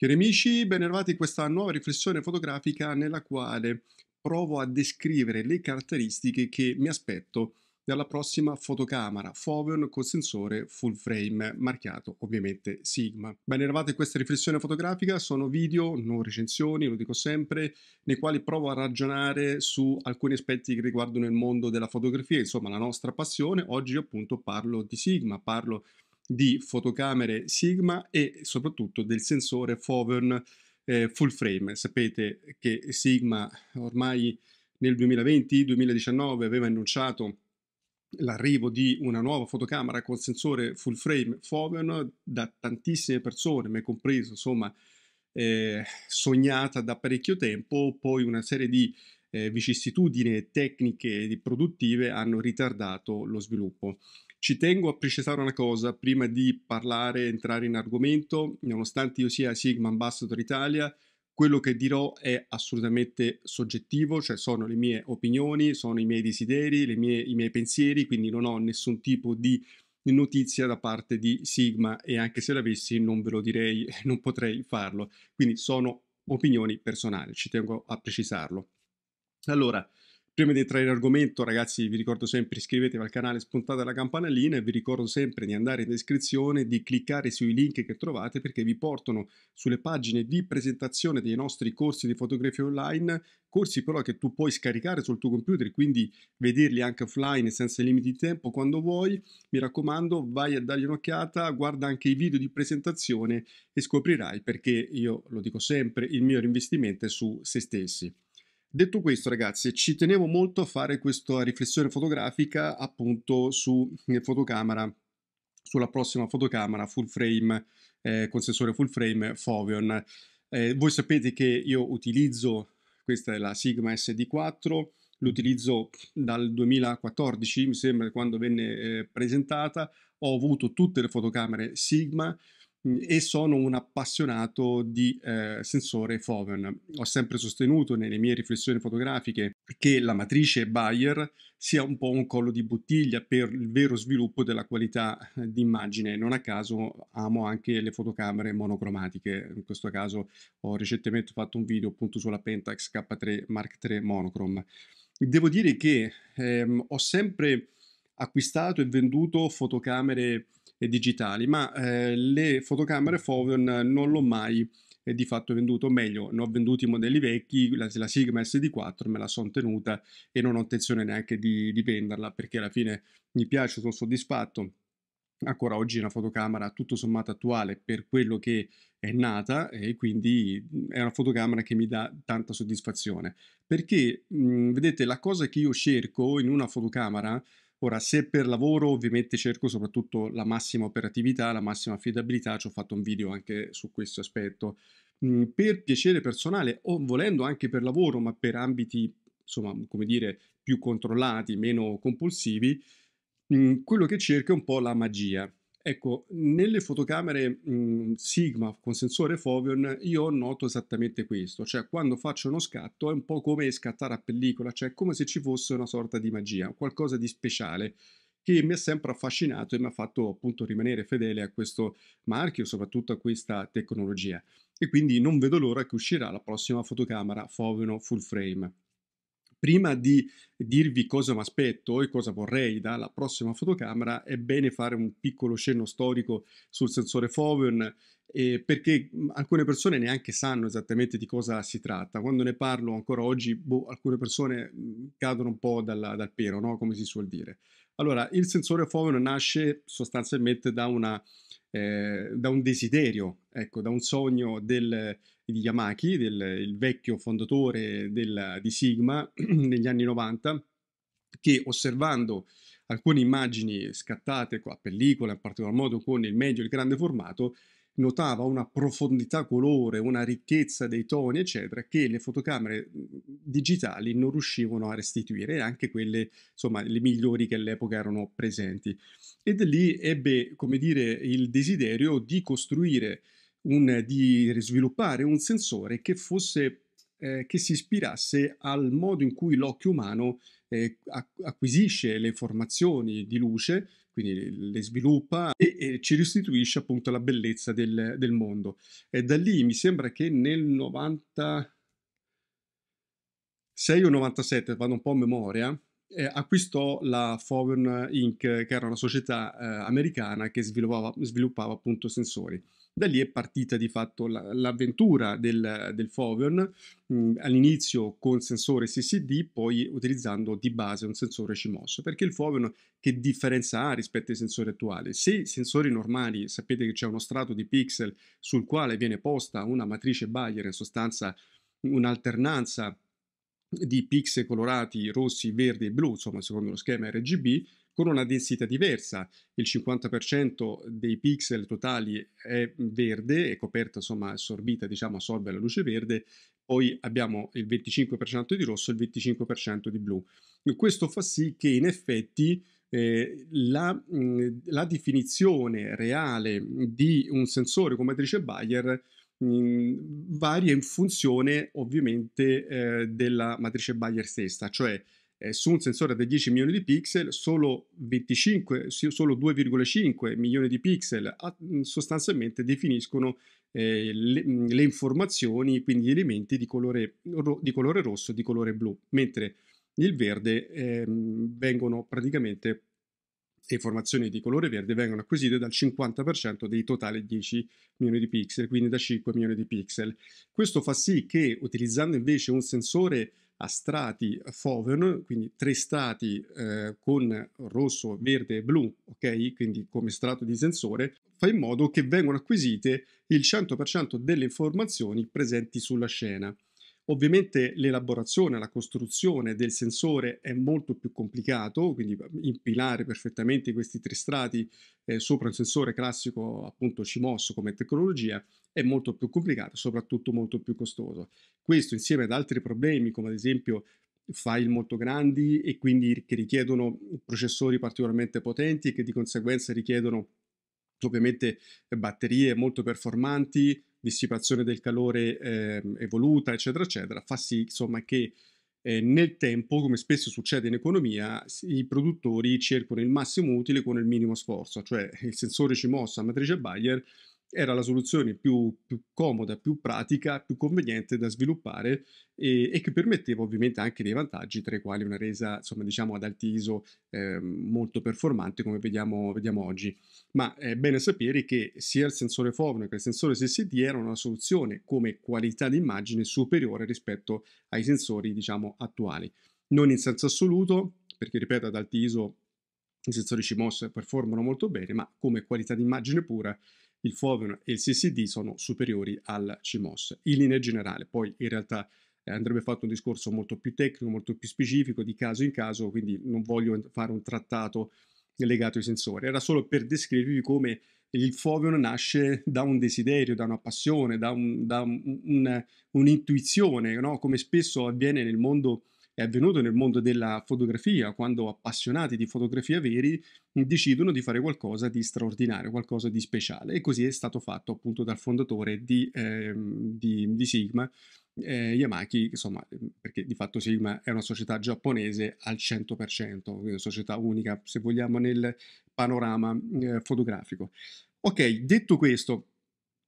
Cari amici, ben arrivati in questa nuova riflessione fotografica nella quale provo a descrivere le caratteristiche che mi aspetto dalla prossima fotocamera Foveon con sensore full frame marchiato ovviamente Sigma. Ben arrivati in questa riflessione fotografica, sono video, non recensioni, lo dico sempre, nei quali provo a ragionare su alcuni aspetti che riguardano il mondo della fotografia, insomma la nostra passione. Oggi appunto parlo di Sigma, parlo di di fotocamere Sigma e soprattutto del sensore Fovern eh, full frame. Sapete che Sigma ormai nel 2020-2019 aveva annunciato l'arrivo di una nuova fotocamera con sensore full frame Fovern da tantissime persone, me compreso, insomma, eh, sognata da parecchio tempo, poi una serie di eh, vicissitudini tecniche e produttive hanno ritardato lo sviluppo. Ci tengo a precisare una cosa prima di parlare, entrare in argomento, nonostante io sia Sigma Ambassador Italia, quello che dirò è assolutamente soggettivo, cioè sono le mie opinioni, sono i miei desideri, mie, i miei pensieri, quindi non ho nessun tipo di notizia da parte di Sigma e anche se l'avessi non ve lo direi, non potrei farlo. Quindi sono opinioni personali, ci tengo a precisarlo. Allora, Prima di entrare in argomento, ragazzi, vi ricordo sempre iscrivetevi al canale, spuntate la campanellina e vi ricordo sempre di andare in descrizione, di cliccare sui link che trovate perché vi portano sulle pagine di presentazione dei nostri corsi di fotografia online, corsi però che tu puoi scaricare sul tuo computer, quindi vederli anche offline senza limiti di tempo quando vuoi. Mi raccomando, vai a dargli un'occhiata, guarda anche i video di presentazione e scoprirai perché io lo dico sempre, il mio investimento è su se stessi. Detto questo, ragazzi, ci tenevo molto a fare questa riflessione fotografica appunto su eh, fotocamera, sulla prossima fotocamera full frame eh, con sensore full frame Foveon. Eh, voi sapete che io utilizzo questa è la Sigma SD4, l'utilizzo dal 2014, mi sembra quando venne eh, presentata, ho avuto tutte le fotocamere Sigma, e sono un appassionato di eh, sensore Foven. Ho sempre sostenuto nelle mie riflessioni fotografiche che la matrice Bayer sia un po' un collo di bottiglia per il vero sviluppo della qualità d'immagine. Non a caso amo anche le fotocamere monocromatiche. In questo caso ho recentemente fatto un video appunto sulla Pentax K3 Mark III Monochrome. Devo dire che ehm, ho sempre acquistato e venduto fotocamere digitali, ma eh, le fotocamere Foveon non l'ho mai eh, di fatto venduto, o meglio, ne ho venduti i modelli vecchi, la, la Sigma SD4 me la sono tenuta e non ho intenzione neanche di, di venderla perché alla fine mi piace, sono soddisfatto ancora oggi è una fotocamera tutto sommato attuale per quello che è nata e quindi è una fotocamera che mi dà tanta soddisfazione perché mh, vedete la cosa che io cerco in una fotocamera Ora, se per lavoro ovviamente cerco soprattutto la massima operatività, la massima affidabilità, ci ho fatto un video anche su questo aspetto. Mm, per piacere personale o volendo anche per lavoro, ma per ambiti, insomma, come dire, più controllati, meno compulsivi, mm, quello che cerco è un po' la magia. Ecco, nelle fotocamere mh, mhmm, Sigma con sensore Foveon io noto esattamente questo, cioè quando faccio uno scatto è un po' come scattare a pellicola, cioè come se ci fosse una sorta di magia, qualcosa di speciale che mi ha sempre affascinato e mi ha fatto appunto rimanere fedele a questo marchio, soprattutto a questa tecnologia. E quindi non vedo l'ora che uscirà la prossima fotocamera Foveon full frame prima di dirvi cosa mi aspetto e cosa vorrei dalla prossima fotocamera, è bene fare un piccolo cenno storico sul sensore Foven eh, perché mm, alcune persone neanche sanno esattamente di cosa si tratta. Quando ne parlo ancora oggi, boh, alcune persone mm, cadono un po' dalla, dal pero, no? come si suol dire. Allora, il sensore Foven nasce sostanzialmente da, una, eh, da un desiderio, ecco, da un sogno del di Yamaki, del, il vecchio fondatore del, di Sigma negli anni 90, che osservando alcune immagini scattate a pellicola, in particolar modo con il medio e il grande formato, notava una profondità colore, una ricchezza dei toni, eccetera, che le fotocamere mm, digitali non riuscivano a restituire, anche quelle, insomma, le migliori che all'epoca erano presenti. Ed lì ebbe, come dire, il desiderio di costruire un, eh, di sviluppare un sensore che fosse eh, che si ispirasse al modo in cui l'occhio umano eh, acquisisce le informazioni di luce, quindi le sviluppa e, e ci restituisce appunto la bellezza del, del, mondo. E da lì mi sembra che nel 96 o 97, vado un po' a memoria, eh, acquistò la Foven Inc., che era una società eh, americana che sviluppava, sviluppava appunto sensori. Da lì è partita di fatto la, l'avventura del, del Foveon, mh, mm, all'inizio con sensore CCD, poi utilizzando di base un sensore CMOS, perché il Foveon che differenza ha rispetto ai sensori attuali? Se i sensori normali, sapete che c'è uno strato di pixel sul quale viene posta una matrice Bayer, in sostanza un'alternanza di pixel colorati rossi, verdi e blu, insomma secondo lo schema RGB, con una densità diversa. Il 50% dei pixel totali è verde, è coperta, insomma, assorbita, diciamo, assorbe la luce verde, poi abbiamo il 25% di rosso e il 25% di blu. Questo fa sì che in effetti eh, la, mh, la, definizione reale di un sensore con matrice Bayer mh, varia in funzione ovviamente eh, della matrice Bayer stessa, cioè eh, su un sensore da 10 milioni di pixel, solo, 25, solo 2,5 milioni di pixel a, mm, sostanzialmente definiscono eh, le, mm, le, informazioni, quindi gli elementi di colore, ro, di colore rosso e di colore blu, mentre il verde eh, vengono praticamente le informazioni di colore verde vengono acquisite dal 50% dei totali 10 milioni di pixel, quindi da 5 milioni di pixel. Questo fa sì che utilizzando invece un sensore a strati Foven, quindi tre strati eh, con rosso, verde e blu, ok? Quindi come strato di sensore, fa in modo che vengano acquisite il 100% delle informazioni presenti sulla scena. Ovviamente l'elaborazione, la costruzione del sensore è molto più complicato, quindi ehm, impilare perfettamente questi tre strati eh, sopra un sensore classico appunto CMOS come tecnologia è molto più complicato, soprattutto molto più costoso. Questo insieme ad altri problemi come ad esempio file molto grandi e quindi che richiedono processori particolarmente potenti e che di conseguenza richiedono ovviamente batterie molto performanti, dissipazione del calore eh, evoluta, eccetera, eccetera, fa sì insomma che eh, nel tempo, come spesso succede in economia, i produttori cercano il massimo utile con il minimo sforzo, cioè il sensore CMOS a matrice Bayer era la soluzione più, più, comoda, più pratica, più conveniente da sviluppare e, e, che permetteva ovviamente anche dei vantaggi, tra i quali una resa, insomma, diciamo ad alti ISO eh, molto performante come vediamo, vediamo, oggi. Ma è bene sapere che sia il sensore Fovno che il sensore SSD erano una soluzione come qualità di immagine superiore rispetto ai sensori, diciamo, attuali. Non in senso assoluto, perché ripeto, ad alti ISO i sensori CMOS performano molto bene, ma come qualità di immagine pura il Foveon e il CCD sono superiori al CMOS. In linea generale, poi in realtà eh, andrebbe fatto un discorso molto più tecnico, molto più specifico di caso in caso, quindi non voglio fare un trattato legato ai sensori. Era solo per descrivervi come il Foveon nasce da un desiderio, da una passione, da, un, da un, un, un'intuizione, no? come spesso avviene nel mondo è avvenuto nel mondo della fotografia, quando appassionati di fotografia veri decidono di fare qualcosa di straordinario, qualcosa di speciale. E così è stato fatto appunto dal fondatore di, eh, di, di Sigma, eh, Yamaki, insomma, ehm, perché di fatto Sigma è una società giapponese al 100%, una società unica, se vogliamo, nel panorama eh, fotografico. Ok, detto questo,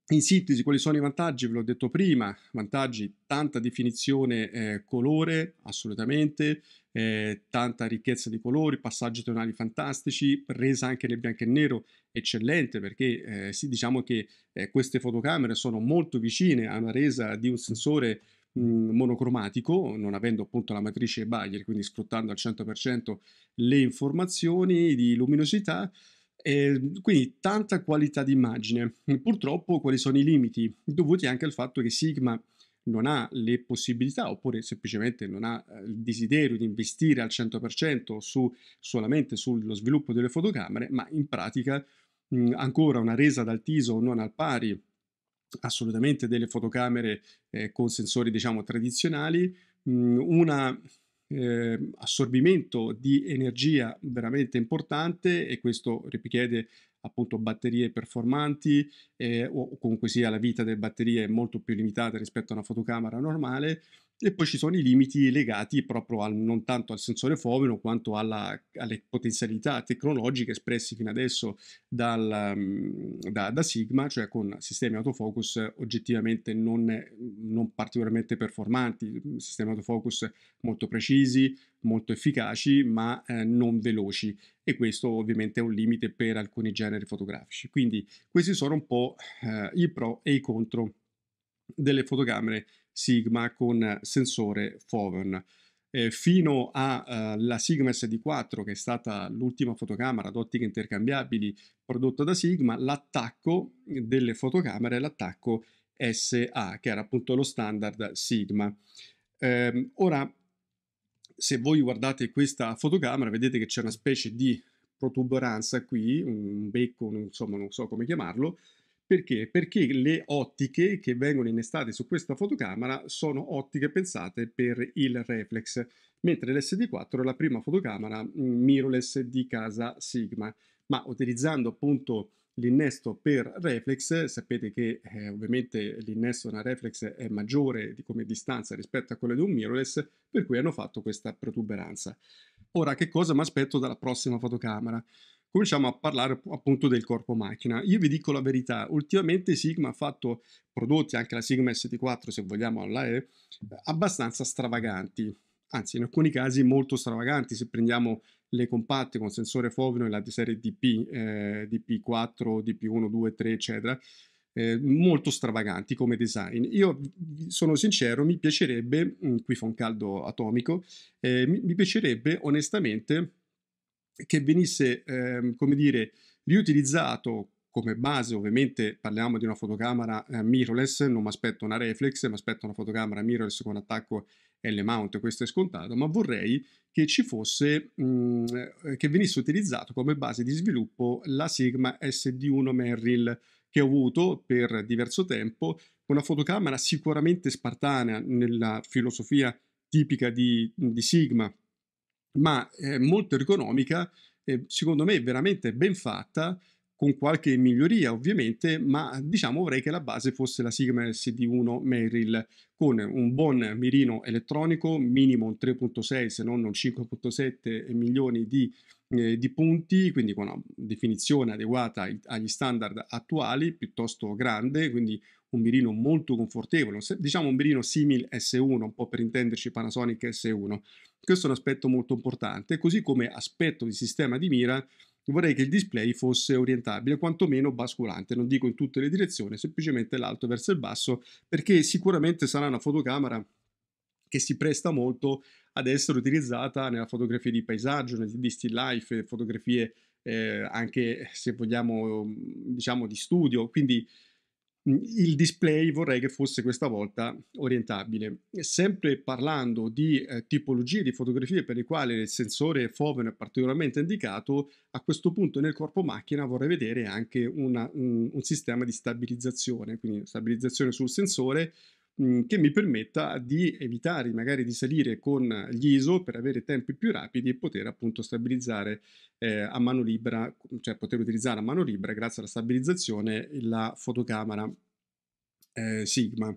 in sintesi, quali sono i vantaggi? Ve l'ho detto prima, vantaggi, tanta definizione eh, colore, assolutamente, eh, tanta ricchezza di colori, passaggi tonali fantastici, resa anche nel bianco e nero eccellente perché eh, sì, diciamo che eh, queste fotocamere sono molto vicine a una resa di un sensore mm, monocromatico, non avendo appunto la matrice Bayer, quindi sfruttando al 100% le informazioni di luminosità, e ehm, quindi tanta qualità d'immagine. Purtroppo quali sono i limiti? Dovuti anche al fatto che Sigma non ha le possibilità oppure semplicemente non ha eh, il desiderio di investire al 100% su, solamente sullo sviluppo delle fotocamere, ma in pratica mh, ancora una resa dal TISO non al pari assolutamente delle fotocamere eh, con sensori diciamo tradizionali, mh, una eh, assorbimento di energia veramente importante e questo richiede appunto batterie performanti eh, o comunque sia la vita delle batterie è molto più limitata rispetto a una fotocamera normale e poi ci sono i limiti legati proprio al, non tanto al sensore fomeno quanto alla, alle potenzialità tecnologiche espresse fino adesso dal, mm, da, da, Sigma, cioè con sistemi autofocus oggettivamente non, non particolarmente performanti, mm, sistemi autofocus molto precisi, molto efficaci, ma eh, non veloci e questo ovviamente è un limite per alcuni generi fotografici. Quindi questi sono un po' eh, i pro e i contro delle fotocamere Sigma con sensore Foven. Eh, fino alla eh, uh, Sigma SD4, che è stata l'ultima fotocamera ad ottiche intercambiabili prodotta da Sigma, l'attacco delle fotocamere è l'attacco SA, che era appunto lo standard Sigma. Eh, ora, se voi guardate questa fotocamera, vedete che c'è una specie di protuberanza qui, un becco, insomma, non so come chiamarlo, perché? Perché le ottiche che vengono innestate su questa fotocamera sono ottiche pensate per il reflex, mentre l'SD4 è la prima fotocamera mm, mirrorless di casa Sigma. Ma utilizzando appunto l'innesto per reflex, sapete che eh, ovviamente l'innesto da reflex è maggiore di, come distanza rispetto a quella di un mirrorless, per cui hanno fatto questa protuberanza. Ora, che cosa mi aspetto dalla prossima fotocamera? cominciamo a parlare appunto del corpo macchina. Io vi dico la verità, ultimamente Sigma ha fatto prodotti, anche la Sigma ST4 se vogliamo alla E, abbastanza stravaganti, anzi in alcuni casi molto stravaganti se prendiamo le compatte con sensore Fovino e la serie DP, eh, DP4, DP1, 2, 3 eccetera, eh, molto stravaganti come design. Io sono sincero, mi piacerebbe, mm, qui fa un caldo atomico, eh, mi, mi piacerebbe onestamente che venisse, ehm, come dire, riutilizzato come base, ovviamente parliamo di una fotocamera eh, mirrorless, non mi aspetto una reflex, mi aspetto una fotocamera mirrorless con attacco L-mount, questo è scontato, ma vorrei che ci fosse, mh, mm, eh, che venisse utilizzato come base di sviluppo la Sigma SD1 Merrill che ho avuto per diverso tempo, una fotocamera sicuramente spartanea nella filosofia tipica di, di Sigma, ma eh, molto ergonomica, eh, secondo me veramente ben fatta, con qualche miglioria ovviamente, ma diciamo vorrei che la base fosse la Sigma SD1 Merrill con un buon mirino elettronico, minimo 3.6 se non 5.7 milioni di, eh, di, punti, quindi con una definizione adeguata agli standard attuali, piuttosto grande, quindi un mirino molto confortevole, diciamo un mirino simile S1, un po' per intenderci Panasonic S1. Questo è un aspetto molto importante, così come aspetto di sistema di mira vorrei che il display fosse orientabile, quantomeno basculante, non dico in tutte le direzioni, semplicemente l'alto verso il basso, perché sicuramente sarà una fotocamera che si presta molto ad essere utilizzata nella fotografia di paesaggio, di still life, fotografie eh, anche se vogliamo diciamo di studio, quindi Mhmm, il display vorrei che fosse questa volta orientabile. Sempre parlando di eh, tipologie di fotografie per le quali il sensore Foven è particolarmente indicato, a questo punto nel corpo macchina vorrei vedere anche una, un, un, sistema di stabilizzazione, quindi stabilizzazione sul sensore Mhmm, che mi permetta di evitare magari di salire con gli ISO per avere tempi più rapidi e poter appunto stabilizzare eh, a mano libera, cioè poter utilizzare a mano libera grazie alla stabilizzazione la fotocamera eh, Sigma.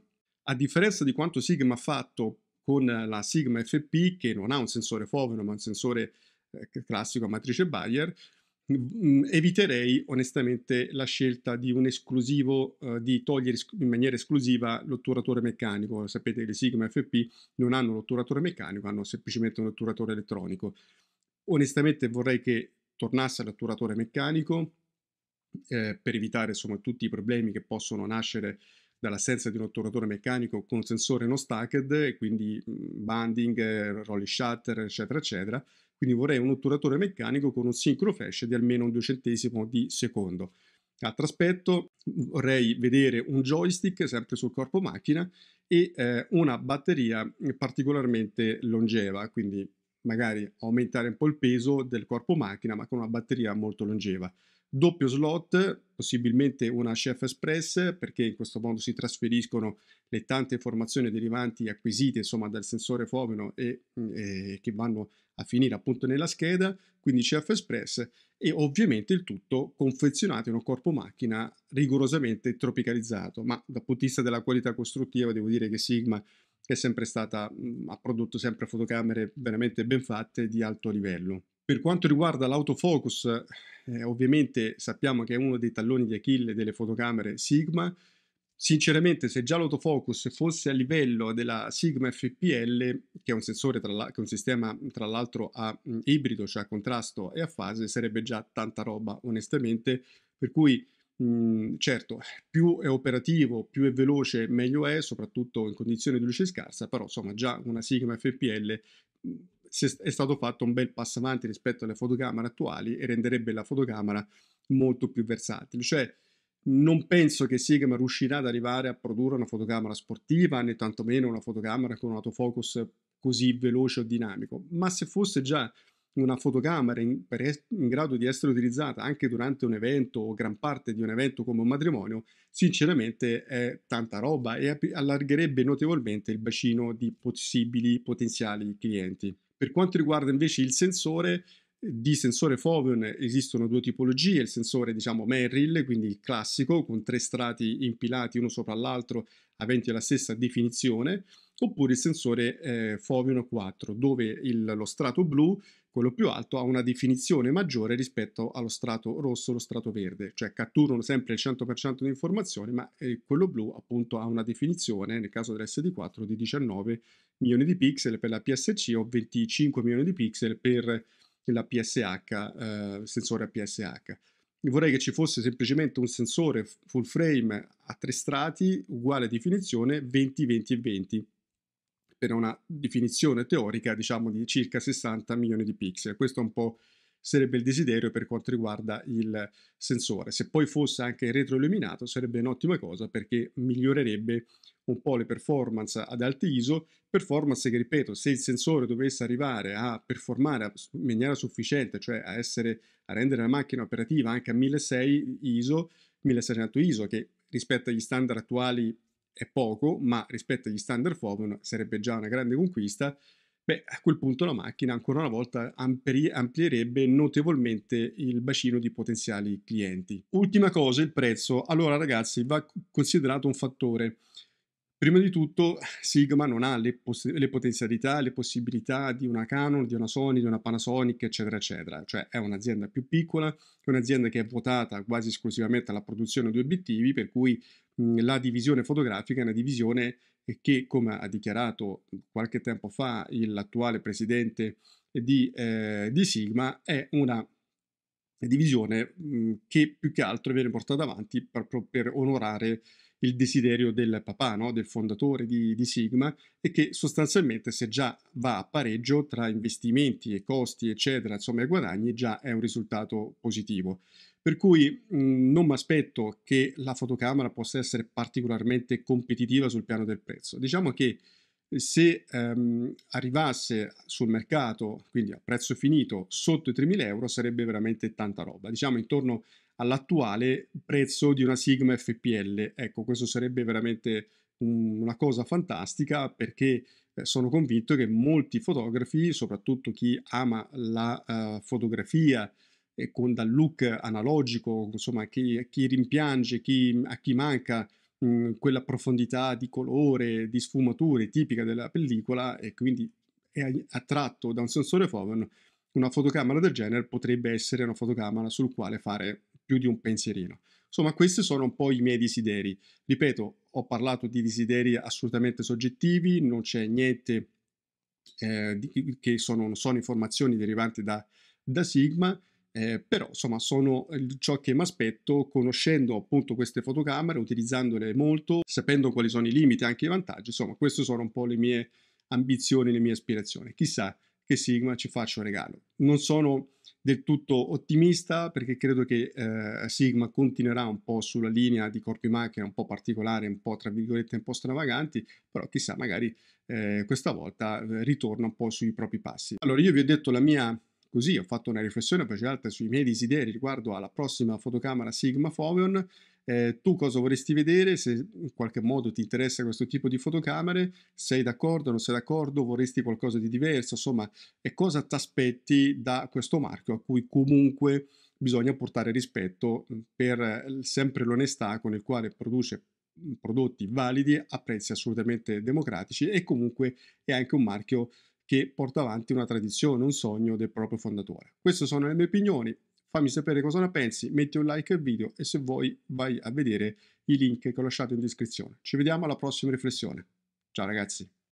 A differenza di quanto Sigma ha fatto con la Sigma FP che non ha un sensore foveno ma un sensore eh, classico a matrice Bayer, Mhmm, eviterei onestamente la scelta di un esclusivo, eh, di togliere in maniera esclusiva l'otturatore meccanico. Sapete che le Sigma FP non hanno l'otturatore meccanico, hanno semplicemente un otturatore elettronico. Onestamente vorrei che tornasse l'otturatore meccanico eh, per evitare insomma, tutti i problemi che possono nascere dall'assenza di un otturatore meccanico con un sensore non stacked quindi mhmm, banding, eh, rolling shutter, eccetera, eccetera quindi vorrei un otturatore meccanico con un sincro sincroflash di almeno un due centesimo di secondo. Altro aspetto, vorrei vedere un joystick sempre sul corpo macchina e eh, una batteria particolarmente longeva, quindi magari aumentare un po' il peso del corpo macchina, ma con una batteria molto longeva. Doppio slot, possibilmente una Chef Express, perché in questo modo si trasferiscono le tante informazioni derivanti acquisite insomma, dal sensore fomeno e, mm, e che vanno a finire appunto nella scheda quindi f Express e ovviamente il tutto confezionato in un corpo macchina rigorosamente tropicalizzato, ma dal punto di vista della qualità costruttiva devo dire che Sigma è sempre stata, ha prodotto sempre fotocamere veramente ben fatte di alto livello. Per quanto riguarda l'autofocus, eh, ovviamente sappiamo che è uno dei talloni di Achille delle fotocamere Sigma, sinceramente se già l'autofocus fosse a livello della Sigma FPL, che è un sensore, tra che è un sistema tra l'altro a mh, ibrido, cioè a contrasto e a fase, sarebbe già tanta roba onestamente, per cui mh, certo più è operativo, più è veloce, meglio è, soprattutto in condizioni di luce scarsa, però insomma già una Sigma FPL mh, è stato fatto un bel passo avanti rispetto alle fotocamere attuali e renderebbe la fotocamera molto più versatile, cioè non penso che Sigma riuscirà ad arrivare a produrre una fotocamera sportiva né tantomeno una fotocamera con un autofocus così veloce o dinamico, ma se fosse già una fotocamera in, per, in, grado di essere utilizzata anche durante un evento o gran parte di un evento come un matrimonio, sinceramente è tanta roba e allargherebbe notevolmente il bacino di possibili potenziali clienti. Per quanto riguarda invece il sensore, di sensore Foveon esistono due tipologie, il sensore diciamo Merrill, quindi il classico, con tre strati impilati uno sopra l'altro, aventi la stessa definizione, oppure il sensore eh, Foveon 4, dove il, lo strato blu, quello più alto, ha una definizione maggiore rispetto allo strato rosso lo strato verde, cioè catturano sempre il 100% di informazioni, ma eh, quello blu appunto ha una definizione, nel caso dell'SD4, di 19 milioni di pixel per la PSC o 25 milioni di pixel per la PSH, eh, sensore a PSH. Vorrei che ci fosse semplicemente un sensore full frame a tre strati, uguale definizione 20, 20 e 20 per una definizione teorica diciamo di circa 60 milioni di pixel. Questo è un po' sarebbe il desiderio per quanto riguarda il sensore. Se poi fosse anche retroilluminato sarebbe un'ottima cosa perché migliorerebbe un po' le performance ad alti ISO, performance che ripeto, se il sensore dovesse arrivare a performare in maniera sufficiente, cioè a, essere, a rendere la macchina operativa anche a 1600 ISO, 1600 ISO che rispetto agli standard attuali è poco, ma rispetto agli standard FOVON sarebbe già una grande conquista, Beh, a quel punto la macchina ancora una volta ampli- amplierebbe notevolmente il bacino di potenziali clienti. Ultima cosa, il prezzo. Allora ragazzi, va considerato un fattore. Prima di tutto, Sigma non ha le, poss- le, potenzialità, le possibilità di una Canon, di una Sony, di una Panasonic, eccetera, eccetera. Cioè è un'azienda più piccola, è un'azienda che è votata quasi esclusivamente alla produzione di obiettivi, per cui mh, la divisione fotografica è una divisione che, come ha dichiarato qualche tempo fa l'attuale presidente di, eh, di, Sigma, è una divisione mh, mm, che più che altro viene portata avanti proprio per onorare il desiderio del papà, no? del fondatore di, di, Sigma, e che sostanzialmente se già va a pareggio tra investimenti e costi, eccetera, insomma, e guadagni, già è un risultato positivo. Per cui mh, mhmm, non mi aspetto che la fotocamera possa essere particolarmente competitiva sul piano del prezzo. Diciamo che eh, se ehm, arrivasse sul mercato, quindi a prezzo finito, sotto i 3.000 euro, sarebbe veramente tanta roba. Diciamo intorno all'attuale prezzo di una Sigma FPL. Ecco, questo sarebbe veramente un, una cosa fantastica perché eh, sono convinto che molti fotografi, soprattutto chi ama la uh, fotografia, con dal look analogico, insomma, a chi, chi rimpiange, chi, a chi manca mh, mm, quella profondità di colore, di sfumature tipica della pellicola e quindi è attratto da un sensore Foven, una fotocamera del genere potrebbe essere una fotocamera sul quale fare più di un pensierino. Insomma, questi sono un po' i miei desideri. Ripeto, ho parlato di desideri assolutamente soggettivi, non c'è niente eh, di, che sono, sono informazioni derivanti da, da Sigma, eh, però insomma sono eh, ciò che mi aspetto conoscendo appunto queste fotocamere, utilizzandole molto, sapendo quali sono i limiti e anche i vantaggi, insomma queste sono un po' le mie ambizioni, le mie aspirazioni. Chissà che Sigma ci faccia un regalo. Non sono del tutto ottimista perché credo che eh, Sigma continuerà un po' sulla linea di corpi macchina un po' particolare, un po' tra virgolette un po' stravaganti, però chissà magari eh, questa volta eh, ritorna un po' sui propri passi. Allora io vi ho detto la mia Così ho fatto una riflessione precedente sui miei desideri riguardo alla prossima fotocamera Sigma Foveon. Eh, tu cosa vorresti vedere? Se in qualche modo ti interessa questo tipo di fotocamere, sei d'accordo, non sei d'accordo, vorresti qualcosa di diverso, insomma, e cosa ti aspetti da questo marchio a cui comunque bisogna portare rispetto per eh, sempre l'onestà con il quale produce prodotti validi a prezzi assolutamente democratici e comunque è anche un marchio che porta avanti una tradizione, un sogno del proprio fondatore. Queste sono le mie opinioni, fammi sapere cosa ne pensi, metti un like al video e se vuoi vai a vedere i link che ho lasciato in descrizione. Ci vediamo alla prossima riflessione. Ciao ragazzi!